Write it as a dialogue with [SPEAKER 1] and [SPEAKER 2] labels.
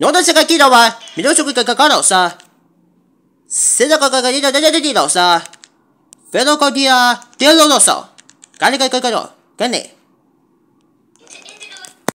[SPEAKER 1] 喉下がきのは、ミドショクがかかのさ。背中がかりの出てきのさ。フェロコギア、デロのさ。ガリガリガリガリ、ガリ。